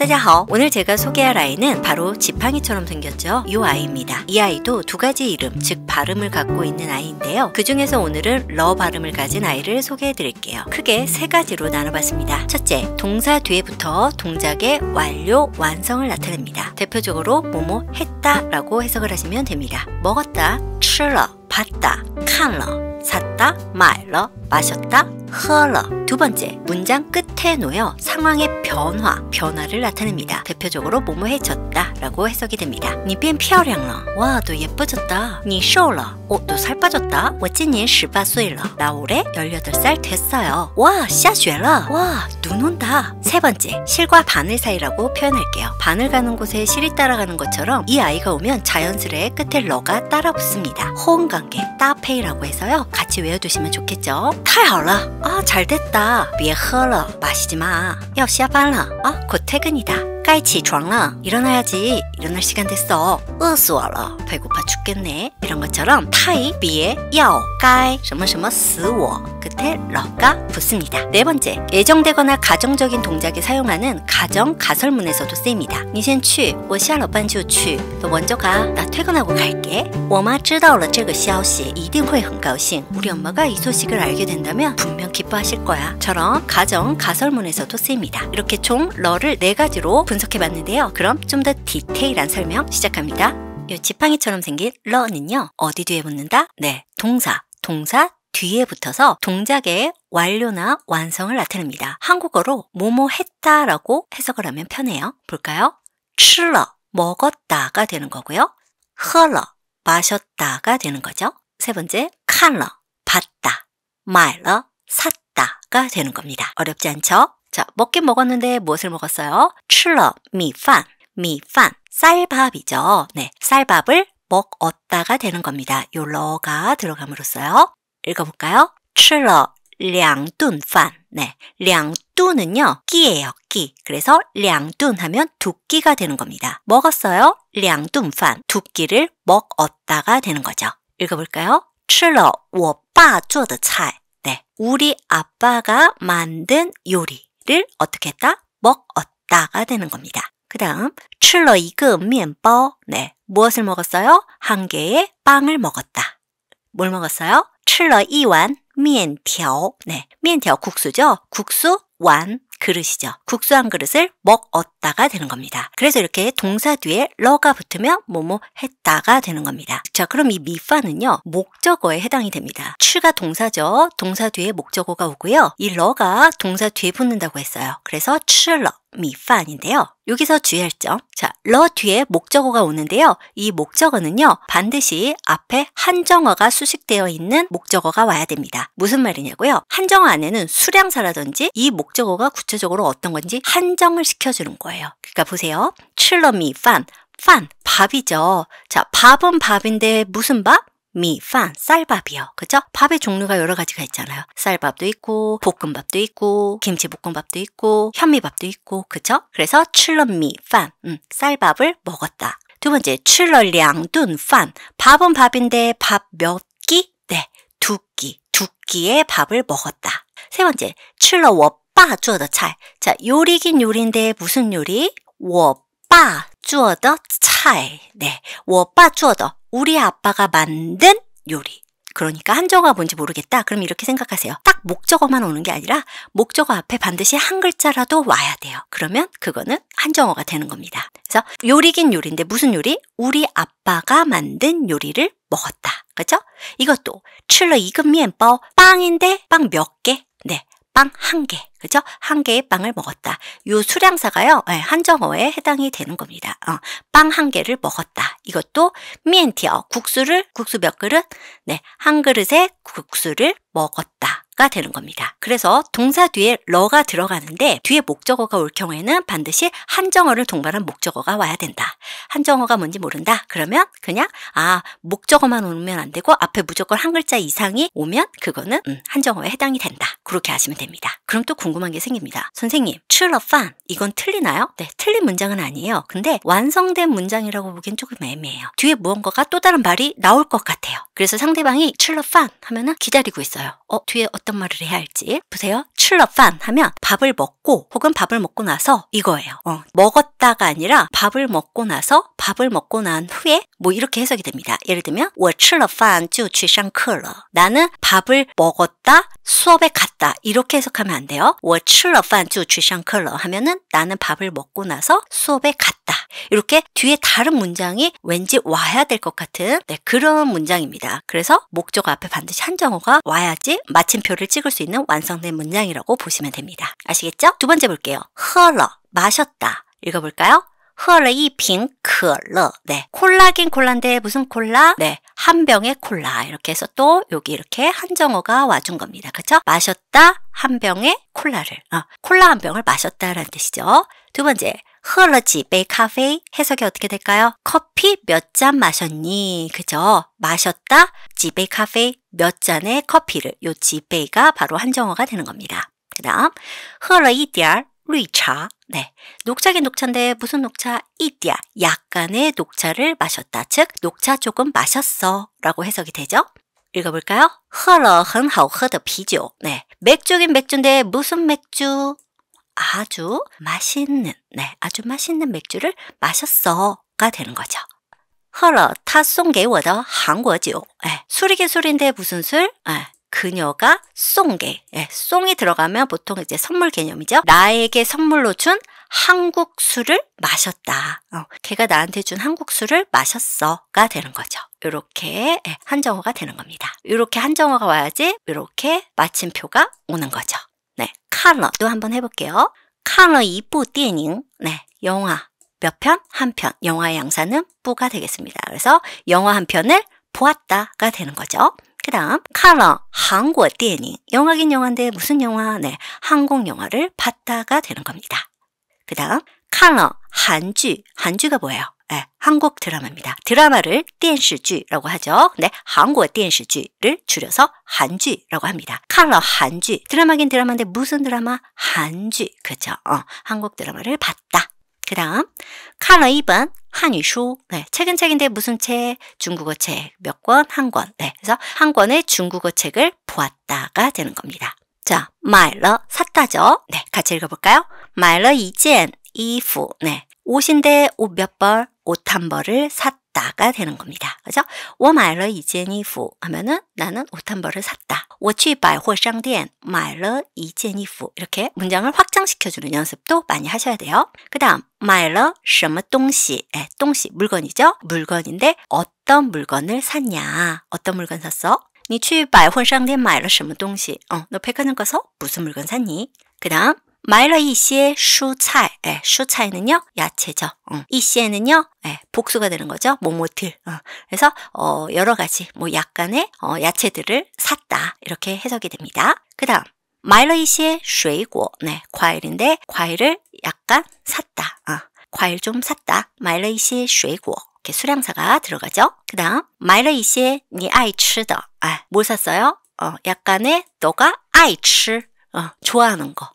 大家好, 오늘 제가 소개할 아이는 바로 지팡이처럼 생겼죠? 이 아이입니다. 이 아이도 두 가지 이름, 즉 발음을 갖고 있는 아이인데요. 그 중에서 오늘은 러 발음을 가진 아이를 소개해 드릴게요. 크게 세 가지로 나눠봤습니다. 첫째, 동사 뒤에부터 동작의 완료, 완성을 나타냅니다. 대표적으로 뭐뭐 했다 라고 해석을 하시면 됩니다. 먹었다, 吃了 봤다, 看러 샀다, 买러 마셨다, 喝러두 번째, 문장 끝에 놓여 상황의 변화, 변화를 나타냅니다. 대표적으로 모모해졌다 라고 해석이 됩니다. 你变漂亮了. 와, 너 예뻐졌다. 你瘦了. 어, 너 살 빠졌다. 我今年18岁了. 나 올해 18살 됐어요. 와, 下雪了. 와, 눈 온다. 세 번째, 실과 바늘 사이라고 표현할게요. 바늘 가는 곳에 실이 따라가는 것처럼 이 아이가 오면 자연스레 끝에 러가 따라 붙습니다. 호응과 중요 따페이라고 해서요. 같이 외워두시면 좋겠죠. 太好了. 아, 잘됐다. 위에 喝了 마시지 마. 要下班了. 아, 곧 퇴근이다. 该起床了일어나야지 일어날 시간 됐어 饿死我了 배고파 죽겠네 이런 것처럼 타이 비에 야오 까이 什么什么死我 끝에 러가 붙습니다 네 번째 예정되거나 가정적인 동작에 사용하는 가정 가설문에서도 쓰입니다 你先去我下了班就去너 먼저 가나 퇴근하고 갈게 我妈知道了这个消息一定会很高兴 우리 엄마가 이 소식을 알게 된다면 분명 기뻐하실 거야 처럼 가정 가설문에서도 쓰입니다 이렇게 총 러를 네 가지로 분석 분석해봤는데요. 그럼 좀 더 디테일한 설명 시작합니다. 이 지팡이처럼 생긴 런은요 어디 뒤에 붙는다? 네, 동사. 동사 뒤에 붙어서 동작의 완료나 완성을 나타냅니다. 한국어로 뭐뭐 했다라고 해석을 하면 편해요. 볼까요? 吃了, 먹었다가 되는 거고요. 喝了, 마셨다가 되는 거죠. 세 번째, 看了, 봤다, 买了, 샀다가 되는 겁니다. 어렵지 않죠? 자, 먹긴 먹었는데 무엇을 먹었어요? 출了 미판, 미판, 쌀밥이죠. 네, 쌀밥을 먹었다가 되는 겁니다. 요 러가 들어감으로써요. 읽어볼까요? 출了 량둔판 네, 两顿은요 끼예요, 끼. 그래서 량둔 하면 두 끼가 되는 겁니다. 먹었어요? 량둔판 두 끼를 먹었다가 되는 거죠. 읽어볼까요? 출了我빠做的菜 네, 우리 아빠가 만든 요리. 요리를 어떻게 했다? 먹었다가 되는 겁니다. 그 다음, 출러 이个면包 네, 무엇을 먹었어요? 한 개의 빵을 먹었다. 뭘 먹었어요? 吃了一碗面条. 네, 面条 국수죠? 국수 완 그릇이죠. 국수 한 그릇을 먹었다가 되는 겁니다. 그래서 이렇게 동사 뒤에 러가 붙으면 뭐뭐 했다가 되는 겁니다. 자, 그럼 이 미파는요. 목적어에 해당이 됩니다. 추가 동사죠. 동사 뒤에 목적어가 오고요. 이 러가 동사 뒤에 붙는다고 했어요. 그래서 추러 미판인데요. 여기서 주의할 점. 자, 러 뒤에 목적어가 오는데요. 이 목적어는요. 반드시 앞에 한정어가 수식되어 있는 목적어가 와야 됩니다. 무슨 말이냐고요? 한정어 안에는 수량사라든지 이 목적어가 구체적으로 어떤 건지 한정을 시켜주는 거예요. 그러니까 보세요. 칠러 미판, 판, 밥이죠. 자, 밥은 밥인데 무슨 밥? 미판, 쌀밥이요. 그죠? 밥의 종류가 여러 가지가 있잖아요. 쌀밥도 있고, 볶음밥도 있고, 김치볶음밥도 있고, 현미밥도 있고, 그죠? 그래서 출렁미판 음, 쌀밥을 먹었다. 두 번째, 출렁량둔판 밥은 밥인데 밥 몇 끼? 네, 두 끼, 두 끼의 밥을 먹었다. 세 번째, 출렁워빠 주어더 차 자, 요리긴 요리인데 무슨 요리? 워빠 주어더 차이. 네, 워빠 주어더 우리 아빠가 만든 요리. 그러니까 한정어가 뭔지 모르겠다. 그럼 이렇게 생각하세요. 딱 목적어만 오는 게 아니라 목적어 앞에 반드시 한 글자라도 와야 돼요. 그러면 그거는 한정어가 되는 겁니다. 그래서 요리긴 요리인데 무슨 요리? 우리 아빠가 만든 요리를 먹었다. 그죠? 이것도 칠러 익은 면包빵인데 빵 몇 개? 네, 빵한 개, 그죠? 한 개의 빵을 먹었다. 요 수량사가요, 예, 한정어에 해당이 되는 겁니다. 어, 빵한 개를 먹었다. 이것도 미엔티어, 국수를, 국수 몇 그릇? 네, 한 그릇의 국수를 먹었다. 가 되는 겁니다. 그래서 동사 뒤에 러가 들어가는데 뒤에 목적어가 올 경우에는 반드시 한정어를 동반한 목적어가 와야 된다. 한정어가 뭔지 모른다. 그러면 그냥 아 목적어만 오면 안 되고 앞에 무조건 한 글자 이상이 오면 그거는 음, 한정어에 해당이 된다. 그렇게 하시면 됩니다. 그럼 또 궁금한 게 생깁니다. 선생님, true or fun 이건 틀리나요? 네, 틀린 문장은 아니에요. 근데 완성된 문장이라고 보기엔 조금 애매해요. 뒤에 무언가가 또 다른 말이 나올 것 같아요. 그래서 상대방이 true or fun 하면은 기다리고 있어요. 어 뒤에 어떤 어떤 말을 해야 할지 보세요. 출러판 하면 밥을 먹고 혹은 밥을 먹고 나서 이거예요. 어, 먹었다가 아니라 밥을 먹고 나서 밥을 먹고 난 후에 뭐 이렇게 해석이 됩니다. 예를 들면 我吃了饭就去上课了. 나는 밥을 먹었다 수업에 갔다 이렇게 해석하면 안 돼요. 我吃了饭就去上课了 하면은 나는 밥을 먹고 나서 수업에 갔다. 이렇게 뒤에 다른 문장이 왠지 와야 될 것 같은 네, 그런 문장입니다. 그래서 목적 앞에 반드시 한정어가 와야지 마침표를 비디를 찍을 수 있는 완성된 문장이라고 보시면 됩니다. 아시겠죠? 두 번째 볼게요. 흘러, 마셨다. 읽어볼까요? 喝了이瓶可러 네. 콜라긴 콜라인데 무슨 콜라? 네. 한 병의 콜라. 이렇게 해서 또 여기 이렇게 한정어가 와준 겁니다. 그쵸? 마셨다. 한 병의 콜라를. 어, 콜라 한 병을 마셨다라는 뜻이죠. 두 번째. 喝了지杯咖啡 해석이 어떻게 될까요? 커피 몇 잔 마셨니? 그죠? 마셨다. 几杯咖啡몇 잔의 커피를 요지베가 바로 한정어가 되는 겁니다. 그다음 러이디一 루이차. 네. 녹차긴 녹차인데 무슨 녹차? 이디야 약간의 녹차를 마셨다. 즉 녹차 조금 마셨어라고 해석이 되죠. 읽어볼까요? 흘러 了하우喝더啤죠 네. 맥주긴 맥주인데 무슨 맥주? 아주 맛있는, 네, 아주 맛있는 맥주를 마셨어가 되는 거죠. 喝了他送给我的韩国酒. 예, 술이게 술인데 무슨 술? 예, 그녀가 쏜게 예, 송이 들어가면 보통 이제 선물 개념이죠. 나에게 선물로 준 한국 술을 마셨다. 어, 걔가 나한테 준 한국 술을 마셨어가 되는 거죠. 이렇게 예, 한정어가 되는 겁니다. 이렇게 한정어가 와야지 이렇게 마침표가 오는 거죠. 네, 칼러 l 또 한 번 해볼게요. 칼러 l o r 이부 띠닝 네, 영화 몇 편? 한 편. 영화의 양사는 뿌가 되겠습니다. 그래서 영화 한 편을 보았다가 되는 거죠. 그 다음, 칼러 한국 띠닝 영화긴 영화인데 무슨 영화? 네, 한국 영화를 봤다가 되는 겁니다. 그 다음, 칼러 한주, 한주가 뭐예요? 예, 한국 드라마입니다. 드라마를 电视剧라고 하죠. 네, 한국 电视剧를 줄여서 한주라고 합니다. 칼러 한주 드라마긴 드라마인데 무슨 드라마? 한주 그죠? 어, 한국 드라마를 봤다. 그 다음 칼러 2번 한유쇼 네, 책은 책인데 무슨 책? 중국어 책 몇 권? 한 권. 네, 그래서 한 권의 중국어 책을 보았다가 되는 겁니다. 자, 말러 샀다죠. 네, 같이 읽어볼까요? 말러 이젠 이후 네. 옷인데 옷 몇 벌, 옷 한 벌을 샀다가 되는 겁니다. 그죠? 我买了一件衣服 하면은 나는 옷 한 벌을 샀다. 我去百货商店买了一件衣服 이렇게 문장을 확장시켜주는 연습도 많이 하셔야 돼요. 그 다음 买了什么东西 네, 东시 물건이죠. 물건인데 어떤 물건을 샀냐. 어떤 물건 샀어? 你去百货商店买了什么东西? 어, 너 백화점 가서 무슨 물건 샀니? 그 다음 말러 이시의 슈차이. 예, 슈차이는요, 야채죠. 응. 이시에는요, 예, 복수가 되는 거죠. 모모틀. 어. 그래서 어, 여러 가지 뭐 약간의 어, 야채들을 샀다. 이렇게 해석이 됩니다. 그다음 말러 이시의 쇠고. 네, 과일인데 과일을 약간 샀다. 어. 과일 좀 샀다. 말러 이시의 쇠고. 이렇게 수량사가 들어가죠. 그다음 말러 이시의 니爱吃的. 아, 뭘 샀어요? 어, 약간의 너가 爱吃. 어, 좋아하는 거.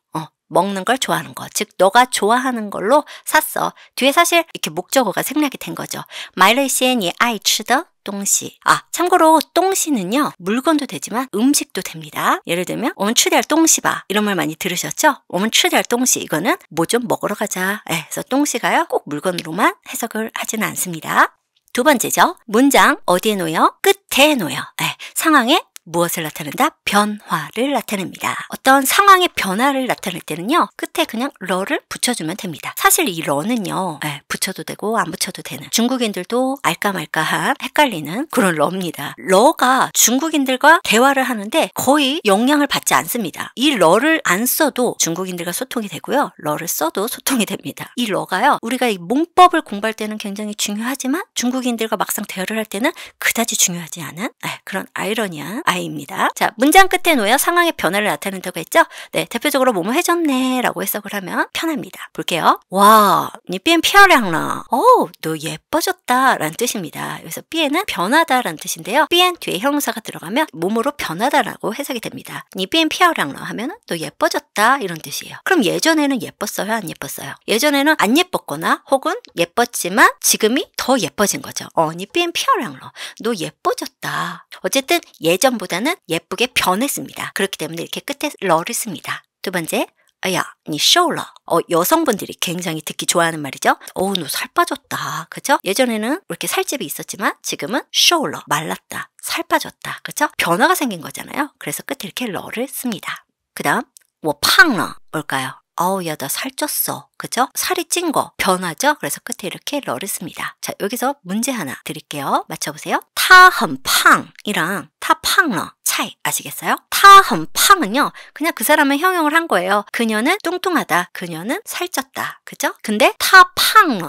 먹는 걸 좋아하는 거. 즉, 너가 좋아하는 걸로 샀어. 뒤에 사실 이렇게 목적어가 생략이 된 거죠. 마일레이시엔이 아이 츠더 똥시. 아, 참고로 똥시는요, 물건도 되지만 음식도 됩니다. 예를 들면, 오늘 추리할 똥시바. 이런 말 많이 들으셨죠? 오늘 추리할 똥시. 이거는 뭐 좀 먹으러 가자. 예, 그래서 똥시가요, 꼭 물건으로만 해석을 하지는 않습니다. 두 번째죠. 문장 어디에 놓여? 끝에 놓여. 에, 예, 상황에 무엇을 나타낸다? 변화를 나타냅니다. 어떤 상황의 변화를 나타낼 때는요. 끝에 그냥 러를 붙여주면 됩니다. 사실 이 러는요. 네, 붙여도 되고 안 붙여도 되는 중국인들도 알까 말까한 헷갈리는 그런 러입니다. 러가 중국인들과 대화를 하는데 거의 영향을 받지 않습니다. 이 러를 안 써도 중국인들과 소통이 되고요. 러를 써도 소통이 됩니다. 이 러가요. 우리가 이 문법을 공부할 때는 굉장히 중요하지만 중국인들과 막상 대화를 할 때는 그다지 중요하지 않은 네, 그런 아이러니한 I입니다. 자, 문장 끝에 놓여 상황의 변화를 나타낸다고 했죠? 네, 대표적으로 몸을 해줬네 라고 해석을 하면 편합니다. 볼게요. 와, 니삐엔 피어량라. 오, 너 예뻐졌다 라는 뜻입니다. 여기서 삐에는 변하다 라는 뜻인데요. 삐엔 뒤에 형용사가 들어가면 몸으로 변하다라고 해석이 됩니다. 니삐엔 피어량라 하면 은너 예뻐졌다 이런 뜻이에요. 그럼 예전에는 예뻤어요? 안 예뻤어요? 예전에는 안 예뻤거나 혹은 예뻤지만 지금이 더 예뻐진 거죠. 어, 니삐엔 피어량라. 너 예뻐졌다. 어쨌든 예전부터 전보다는 예쁘게 변했습니다. 그렇기 때문에 이렇게 끝에 러를 씁니다. 두 번째, 야, 니 쇼러. 어, 여성분들이 굉장히 듣기 좋아하는 말이죠. 어우, 너 살 빠졌다. 그죠? 예전에는 이렇게 살집이 있었지만 지금은 쇼러, 말랐다, 살 빠졌다. 그죠? 변화가 생긴 거잖아요. 그래서 끝에 이렇게 러를 씁니다. 그 다음, 뭐팡러 올까요? 어우 야 나 살쪘어 그죠? 살이 찐 거 변하죠? 그래서 끝에 이렇게 러를 씁니다. 자 여기서 문제 하나 드릴게요. 맞춰보세요. 타헌팡이랑 타팡러 차이 아시겠어요? 타함 팡은요 그냥 그 사람의 형용을 한 거예요. 그녀는 뚱뚱하다. 그녀는 살쪘다. 그죠? 근데 타팡은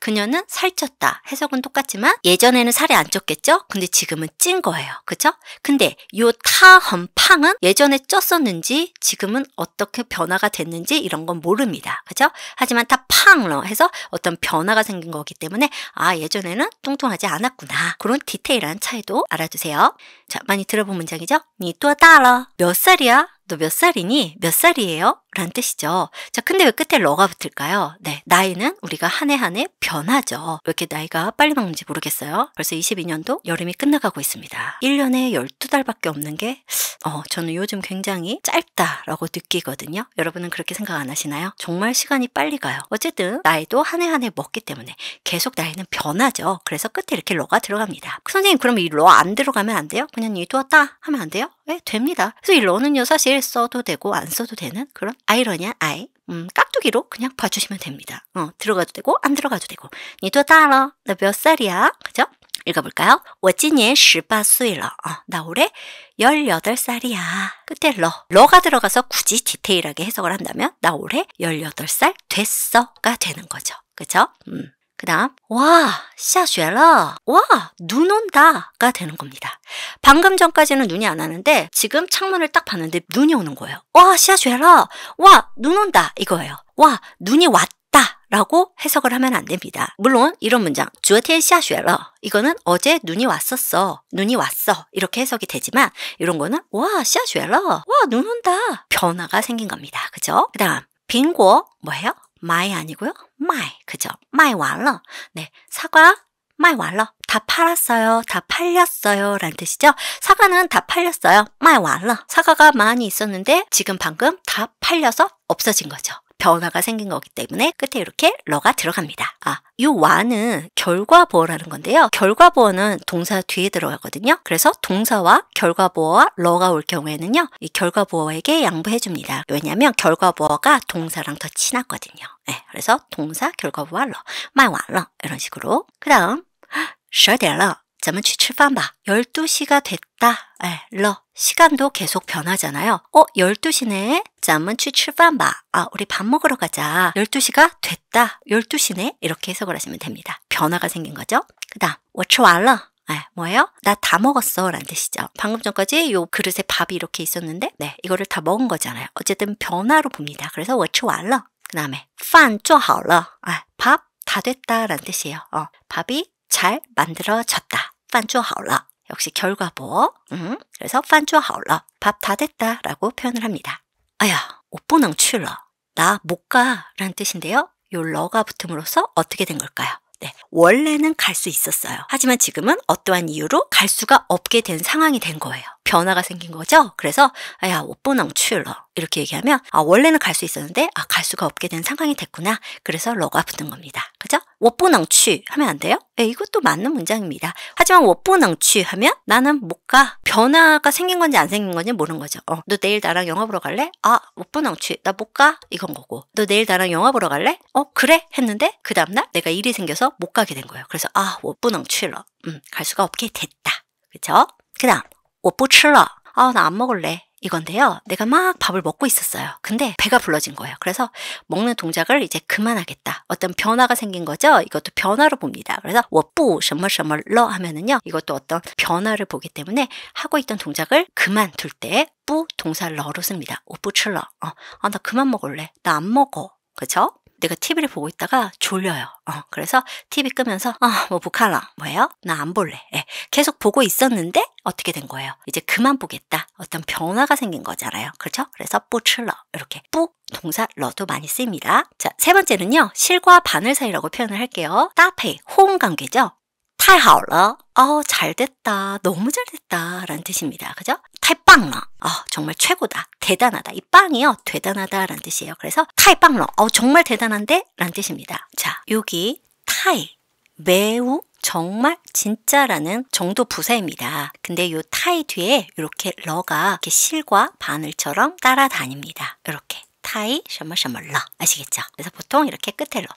그녀는 살쪘다. 해석은 똑같지만 예전에는 살이 안 쪘겠죠? 근데 지금은 찐 거예요. 그죠? 근데 요 타험 팡은 예전에 쪘었는지 지금은 어떻게 변화가 됐는지 이런 건 모릅니다. 그죠? 하지만 타팡러 해서 어떤 변화가 생긴 거기 때문에 아 예전에는 뚱뚱하지 않았구나. 그런 디테일한 차이도 알아주세요. 자 많이 들어본 문장이 아니죠? 니또 따라. 몇 살이야? 너몇 살이니? 몇 살이에요? 라는 뜻이죠. 자, 근데 왜 끝에 러가 붙을까요? 네, 나이는 우리가 한 해 한 해 변하죠. 왜 이렇게 나이가 빨리 먹는지 모르겠어요. 벌써 22년도 여름이 끝나가고 있습니다. 1년에 12달밖에 없는 게, 어, 저는 요즘 굉장히 짧다라고 느끼거든요. 여러분은 그렇게 생각 안 하시나요? 정말 시간이 빨리 가요. 어쨌든, 나이도 한 해 한 해 먹기 때문에 계속 나이는 변하죠. 그래서 끝에 이렇게 러가 들어갑니다. 선생님, 그럼 이 러 안 들어가면 안 돼요? 그냥 이 두었다 하면 안 돼요? 네, 됩니다. 그래서 이 러는요 사실 써도 되고 안 써도 되는 그런 아이러니한 아이. 음, 깍두기로 그냥 봐주시면 됩니다. 어, 들어가도 되고 안 들어가도 되고. 니도 따라. 너몇 살이야? 그죠? 읽어볼까요? 我今年18岁了. 어, 나 올해 18살이야. 끝에 러. 러가 들어가서 굳이 디테일하게 해석을 한다면 나 올해 18살 됐어가 되는 거죠. 그죠? 음. 그 다음 와, 下雪了. 와, 눈 온다가 되는 겁니다. 방금 전까지는 눈이 안 왔는데 지금 창문을 딱 봤는데 눈이 오는 거예요. 와, 下雪了. 와, 눈 온다 이거예요. 와, 눈이 왔다. 라고 해석을 하면 안 됩니다. 물론 이런 문장 昨天下雪了 이거는 어제 눈이 왔었어. 눈이 왔어. 이렇게 해석이 되지만 이런 거는 와, 下雪了. 와, 눈 온다. 변화가 생긴 겁니다. 그죠? 그다음 빙고 뭐예요? 마이 아니고요. 卖, 그죠? 卖完了. 네, 사과 卖完了.다 팔았어요. 다 팔렸어요. 라는 뜻이죠. 사과는 다 팔렸어요. 卖完了. 사과가 많이 있었는데 지금 방금 다 팔려서 없어진 거죠. 변화가 생긴 거기 때문에 끝에 이렇게 러가 들어갑니다. 아, 이 와는 결과보어라는 건데요. 결과보어는 동사 뒤에 들어가거든요. 그래서 동사와 결과보어와 러가 올 경우에는요. 이 결과보어에게 양보해 줍니다. 왜냐하면 결과보어가 동사랑 더 친하거든요. 네, 그래서 동사 결과보어 러, 마이 와 러 이런 식으로 그 다음 셔델러 咱은취출饭吧 12시가 아, 됐다. 에, 러. 시간도 계속 변하잖아요. 어, 12시네? 咱们취출饭吧 아, 아, 우리 밥 먹으러 가자. 12시가 됐다. 12시네? 이렇게 해석을 하시면 됩니다. 변화가 생긴 거죠. 그 다음, 워吃完了 아, 뭐예요? 나 다 먹었어 라는 뜻이죠. 방금 전까지 요 그릇에 밥이 이렇게 있었는데 네, 이거를 다 먹은 거잖아요. 어쨌든 변화로 봅니다. 그래서 워吃完了그 다음에 饭做好了.밥다 됐다 라는 뜻이에요. 어, 밥이 잘 만들어졌다. 饭做好了. 역시 결과보. 음, 그래서 饭做好了.밥다 됐다라고 표현을 합니다. 아야, 我不能去了.나 못 가라는 뜻인데요. 요 러가 붙음으로써 어떻게 된 걸까요? 네, 원래는 갈 수 있었어요. 하지만 지금은 어떠한 이유로 갈 수가 없게 된 상황이 된 거예요. 변화가 생긴 거죠. 그래서 아, 야, 오빠랑 출러 이렇게 얘기하면 아, 원래는 갈 수 있었는데 아, 갈 수가 없게 된 상황이 됐구나. 그래서 러가 붙은 겁니다. 그죠? 오빠낭취 하면 안 돼요? 예, 이것도 맞는 문장입니다. 하지만 오빠낭취 하면 나는 못 가. 변화가 생긴 건지 안 생긴 건지 모르는 거죠. 어, 너 내일 나랑 영화 보러 갈래? 아, 오빠낭취나 못 가. 이건 거고. 너 내일 나랑 영화 보러 갈래? 어, 그래 했는데 그 다음 날 내가 일이 생겨서 못 가게 된 거예요. 그래서 아, 오빠낭 취러 음, 갈 수가 없게 됐다. 그죠그 다음, 我 부칠러. 아, 나 안 먹을래. 이건데요. 내가 막 밥을 먹고 있었어요. 근데 배가 불러진 거예요. 그래서 먹는 동작을 이제 그만하겠다. 어떤 변화가 생긴 거죠. 이것도 변화로 봅니다. 그래서 워뿌 셔멀셔멀러 하면은요. 이것도 어떤 변화를 보기 때문에 하고 있던 동작을 그만둘 때뿌 동사 러로 씁니다. 오뿌출러. 어, 아, 나 그만 먹을래. 나 안 먹어. 그렇죠? 내가 TV를 보고 있다가 졸려요. 어, 그래서 TV 끄면서 아, 뭐 북한라 뭐예요? 나 안 볼래. 예, 계속 보고 있었는데 어떻게 된 거예요? 이제 그만 보겠다. 어떤 변화가 생긴 거잖아요. 그렇죠? 그래서 뿌칠러 이렇게 뿌 동사 러도 많이 씁니다. 자, 세 번째는요. 실과 바늘 사이라고 표현을 할게요. 따페 호응 관계죠. 太好了. 어, 잘 됐다. 너무 잘 됐다. 란 뜻입니다. 그죠? 타이빵러. 어, 정말 최고다. 대단하다. 이 빵이요. 대단하다. 라는 뜻이에요. 그래서 타이빵러. 어, 정말 대단한데? 란 뜻입니다. 자, 여기 타이. 매우 정말 진짜라는 정도 부사입니다. 근데 요 타이 뒤에 이렇게 러가 이렇게 실과 바늘처럼 따라다닙니다. 이렇게 타이 셔머셔머 러 아시겠죠? 그래서 보통 이렇게 끝에 러.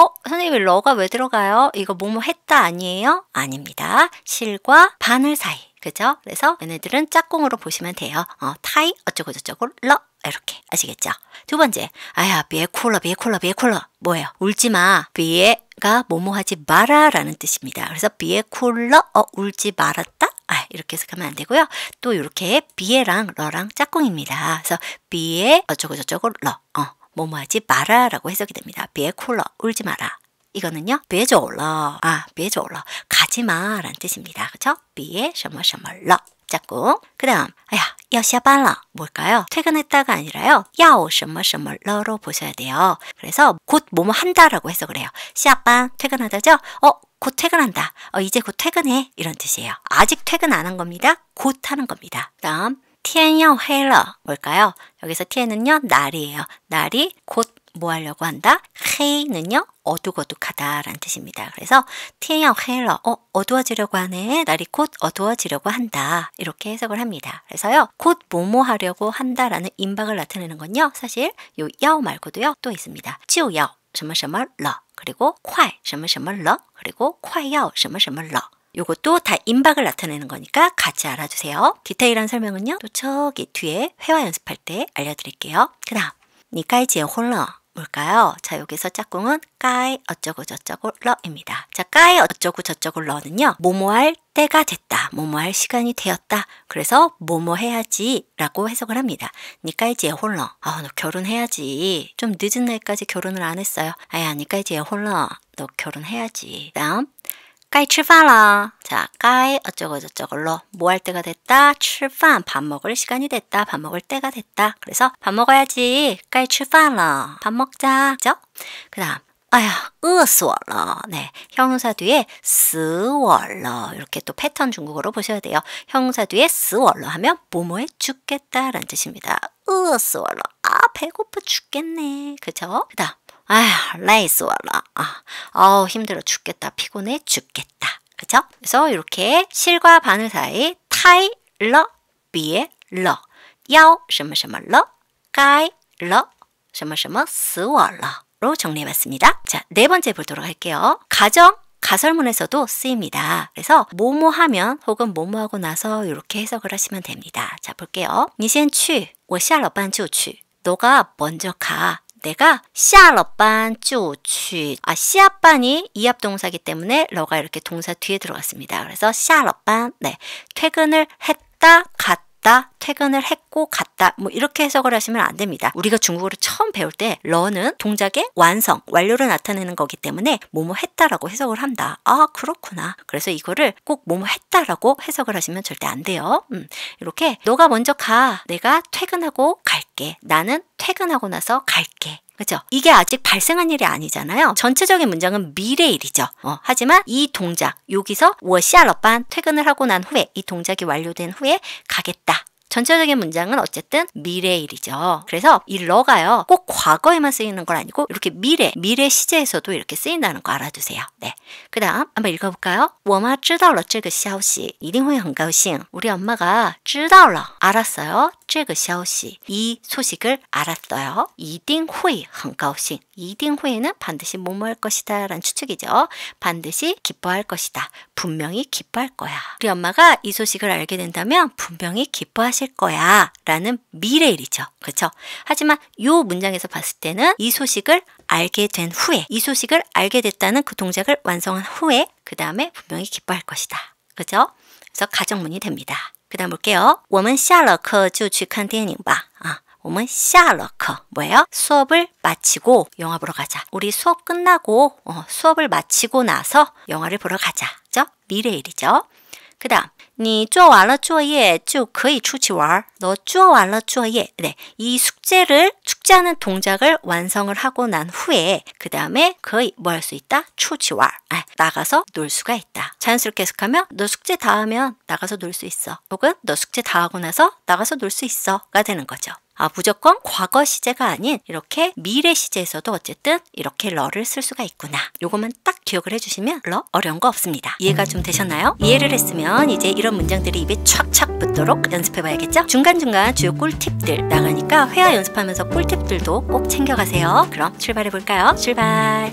어 선생님 러가 왜 들어가요? 이거 뭐뭐 했다 아니에요? 아닙니다. 실과 바늘 사이 그죠? 그래서 얘네들은 짝꿍으로 보시면 돼요. 어, 타이 어쩌고저쩌고 러 이렇게 아시겠죠? 두 번째 아야 비에 콜러 비에 콜러 비에 콜러 뭐예요? 울지마 비에가 뭐뭐 하지 마라라는 뜻입니다. 그래서 비에 콜러 어 울지 말았다 이렇게 해석하면 안 되고요. 또 이렇게 비에랑 러랑 짝꿍입니다. 그래서 비에 어쩌고 저쩌고 러, 어, 뭐 뭐 하지 마라라고 해석이 됩니다. 비에 콜러, 울지 마라. 이거는요, 비에 저올러 아, 비에 저올러 가지 마라는 뜻입니다. 그죠 비에 셔머셔머러 잡고 그다음 야, 여시아발라 뭘까요? 퇴근했다가 아니라요. 야오 셔머 러로 보셔야 돼요. 그래서 곧 뭐 뭐 한다라고 해서 그래요. 시아반 퇴근하다죠? 어, 곧 퇴근한다. 어, 이제 곧 퇴근해. 이런 뜻이에요. 아직 퇴근 안 한 겁니다. 곧 하는 겁니다. 다음 티엔요 헤러 뭘까요? 여기서 티엔은요 날이에요. 날이 곧뭐 하려고 한다? 헤이는요 어둑어둑하다라는 뜻입니다. 그래서 티형 헤러 일어 어두워지려고 하네 날이 곧 어두워지려고 한다 이렇게 해석을 합니다. 그래서요 곧 뭐뭐 하려고 한다라는 임박을 나타내는 건요 사실 요 야오 말고도요 또 있습니다. 치우야오 什么什么了 그리고 콰이 什么什么了 그리고 콰快要什么什么了 요것도 다 임박을 나타내는 거니까 같이 알아주세요. 디테일한 설명은요 또 저기 뒤에 회화 연습할 때 알려드릴게요. 그다음 니까이지结 홀러 뭘까요? 자, 여기서 짝꿍은 까이 어쩌고 저쩌고 러입니다. 자, 까이 어쩌고 저쩌고 러는요. 뭐뭐할 때가 됐다. 뭐뭐할 시간이 되었다. 그래서 뭐뭐 해야지 라고 해석을 합니다. 니까 이제 홀러. 아, 너 결혼해야지. 좀 늦은 날까지 결혼을 안 했어요. 아야, 니까 이제 홀러. 너 결혼해야지. 다음. 该吃饭了. 자, 까이 어쩌고저쩌고로 뭐 할 때가 됐다? 출판 밥 먹을 시간이 됐다. 밥 먹을 때가 됐다. 그래서 밥 먹어야지. 까이 출판러. 밥 먹자. 그죠? 그다음 아휴, 으스월러. 네, 형용사 뒤에 스월러 이렇게 또 패턴 중국어로 보셔야 돼요. 형용사 뒤에 스월러 하면 뭐뭐에 죽겠다라는 뜻입니다. 으스월러. 아, 배고파 죽겠네. 그죠? 그다음 아휴,累 死我了. 아, 어우, 힘들어 죽겠다. 피곤해 죽겠다. 그죠? 그래서 이렇게 실과 바늘 사이 타이 러 비에 러 야오 什么什么了该러什么什么死我了로 정리해봤습니다. 자, 네 번째 보도록 할게요. 가정 가설문에서도 쓰입니다. 그래서 뭐뭐 하면 혹은 뭐뭐 하고 나서 이렇게 해석을 하시면 됩니다. 자, 볼게요. 니센 취, 我下了班就去. 너가 먼저 가. 때가 샤러반 쭈취 아 시아반이 이합 동사기 때문에 러가 이렇게 동사 뒤에 들어갔습니다. 그래서 샤러반 네 퇴근을 했다 갔다 퇴근을 했고 갔다 뭐 이렇게 해석을 하시면 안 됩니다. 우리가 중국어를 처음 배울 때 러는 동작의 완성, 완료를 나타내는 거기 때문에 뭐뭐 했다라고 해석을 한다. 아 그렇구나. 그래서 이거를 꼭 뭐뭐 했다라고 해석을 하시면 절대 안 돼요. 음, 이렇게 너가 먼저 가, 내가 퇴근하고 갈 갈게. 나는 퇴근하고 나서 갈게. 그죠? 이게 아직 발생한 일이 아니잖아요. 전체적인 문장은 미래 일이죠. 어, 하지만 이 동작, 여기서 워시알러반 퇴근을 하고 난 후에, 이 동작이 완료된 후에 가겠다. 전체적인 문장은 어쨌든 미래일이죠. 그래서 이 러가요. 꼭 과거에만 쓰이는 건 아니고 이렇게 미래, 미래 시제에서도 이렇게 쓰인다는 거 알아두세요. 네. 그 다음 한번 읽어볼까요? 我妈知道了这个消息一定会很高兴 우리 엄마가 知道了 알았어요. 这个消息이 소식을 알았어요. 一定会很高兴 이딩 후에는 반드시 뭐뭐할 것이다 라는 추측이죠. 반드시 기뻐할 것이다. 분명히 기뻐할 거야. 우리 엄마가 이 소식을 알게 된다면 분명히 기뻐하실 거야 라는 미래일이죠. 그렇죠? 하지만 이 문장에서 봤을 때는 이 소식을 알게 된 후에 이 소식을 알게 됐다는 그 동작을 완성한 후에 그 다음에 분명히 기뻐할 것이다. 그죠? 그래서 가정문이 됩니다. 그 다음 볼게요. 我们下了课就去看电影吧. 아, 我们 샤러커 뭐예요? 수업을 마치고 영화 보러 가자. 우리 수업 끝나고 어, 수업을 마치고 나서 영화를 보러 가자. 죠? 미래일이죠. 그 다음 你做完了作业就可以出去玩。너做完了作业. 네, 이 숙제를 숙제하는 동작을 완성을 하고 난 후에 그 다음에 거의 뭐 할 수 있다? 추치와 아, 나가서 놀 수가 있다. 자연스럽게 해석하면 너 숙제 다 하면 나가서 놀 수 있어. 혹은 너 숙제 다 하고 나서 나가서 놀 수 있어가 되는 거죠. 아, 무조건 과거 시제가 아닌 이렇게 미래 시제에서도 어쨌든 이렇게 러를 쓸 수가 있구나. 요것만 딱 기억을 해주시면 러 어려운 거 없습니다. 이해가 좀 되셨나요? 이해를 했으면 이제 이 이런 문장들이 입에 촥촥 붙도록 연습해봐야겠죠? 중간중간 주요 꿀팁들 나가니까 회화 연습하면서 꿀팁들도 꼭 챙겨가세요. 그럼 출발해볼까요? 출발!